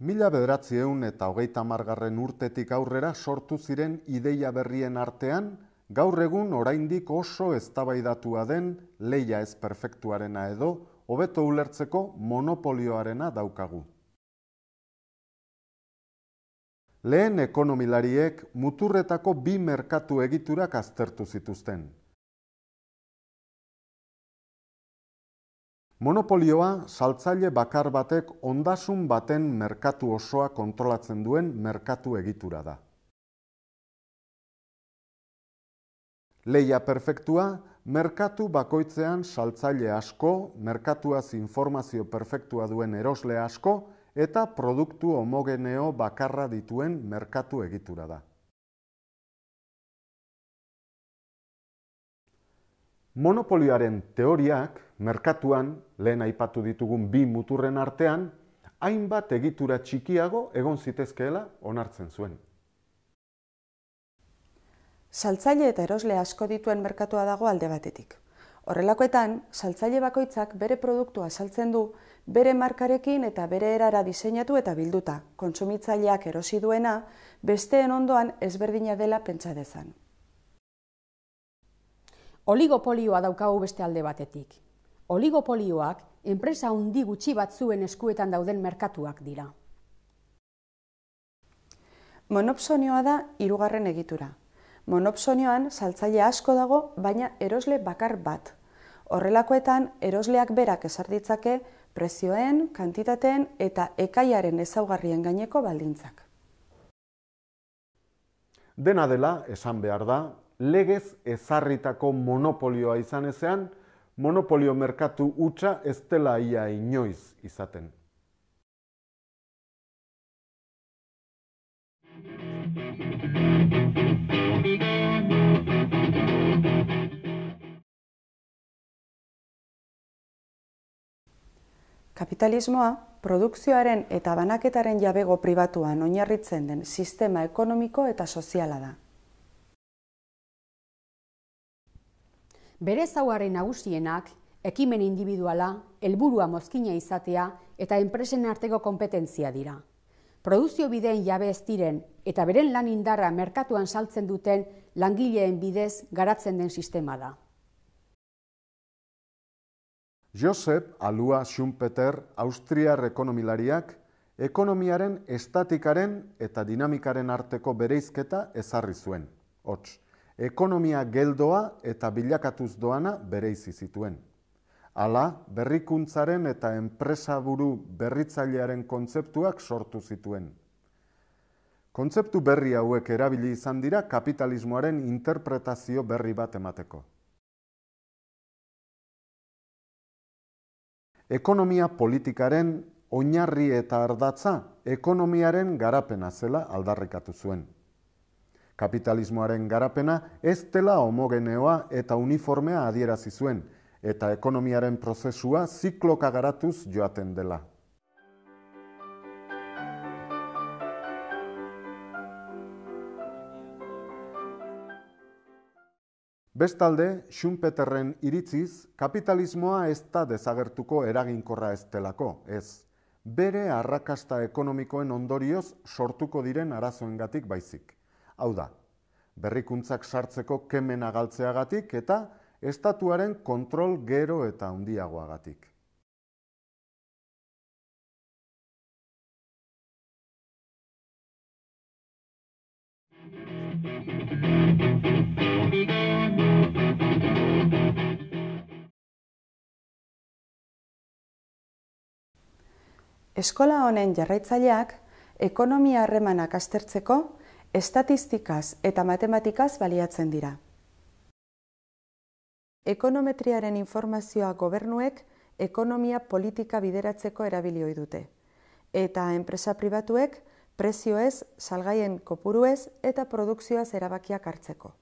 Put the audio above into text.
Mila bederatzieun eta hogeita margarren urtetik aurrera sortu ziren ideia berrien artean, gaur egun oraindik oso eztabaidatua den leia ez perfektuarena edo, hobeto ulertzeko monopolioarena daukagu. Lehen ekonomilariek muturretako bi merkatu egiturak aztertu zituzten. Monopolioa saltzaile bakar batek ondasun baten merkatu osoa kontrolatzen duen merkatu egitura da. Leia perfektua, merkatu bakoitzean saltzaile asko, merkatuaz informazio perfektua duen erosle asko eta produktu homogeneo bakarra dituen merkatu egitura da. Monopolioaren teoriak, merkatuan lehen aipatu ditugun bi muturren artean hainbat egitura txikiago egon zitezkeela onartzen zuen. Saltzaile eta erosle asko dituen merkatua dago alde batetik. Horrelakoetan, saltzaile bakoitzak bere produktua saltzen du, bere markarekin eta bere erara diseinatu eta bilduta, kontsumitzaileak erosi duena, besteen ondoan ezberdina dela pentsa dezan. Oligopolioa daukagu beste alde batetik oligopolioak enpresa handi gutxi batzuen eskuetan dauden merkatuak dira. Monopsonioa da irugarren egitura. Monopsonioan saltzaile asko dago, baina erosle bakar bat. Horrelakoetan erosleak berak esarditzake prezioen, kantitateen eta ekaiaren ezaugarrien gaineko baldintzak. Dena dela, esan behar da, legez ezarritako monopolioa izan ezean, monopolio merkatu hutsa ez dela ia inoiz izaten. Kapitalismoa, produkzioaren eta banaketaren jabego pribatuan oinarritzen den sistema ekonomiko eta soziala da. bere zauaren nagusienak ekimen individuala, helburua mozkina izatea eta enpresen arteko kompetentzia dira. Produzio bideen jabe ez diren eta beren lan indarra merkatuan saltzen duten langileen bidez garatzen den sistema da. Josep Alua Schumpeter, Austriar ekonomilariak, ekonomiaren estatikaren eta dinamikaren arteko bereizketa ezarri zuen. Hots, ekonomia geldoa eta bilakatuz doana bereizi zituen. Hala, berrikuntzaren eta enpresaburu berritzailearen kontzeptuak sortu zituen. Kontzeptu berri hauek erabili izan dira kapitalismoaren interpretazio berri bat emateko. Ekonomia politikaren oinarri eta ardatza ekonomiaren garapena zela aldarrikatu zuen. Kapitalismoaren garapena ez dela homogeneoa eta uniformea adierazi zuen eta ekonomiaren prozesua zikloka garatuz joaten dela. Bestalde, Schumpeterren iritziz, kapitalismoa ez da dezagertuko eraginkorra ez delako, ez. Bere arrakasta ekonomikoen ondorioz sortuko diren arazoengatik baizik. Hau da, berrikuntzak sartzeko kemena galtzeagatik eta estatuaren kontrol gero eta handiagoagatik Eskola honen jarraitzaileak ekonomia harremanak astertzeko, estatistikaz eta matematikaz baliatzen dira. Ekonometriaren informazioa gobernuek ekonomia politika bideratzeko erabilioi dute. Eta enpresa pribatuek prezioez, salgaien kopuruez eta produkzioaz erabakiak hartzeko.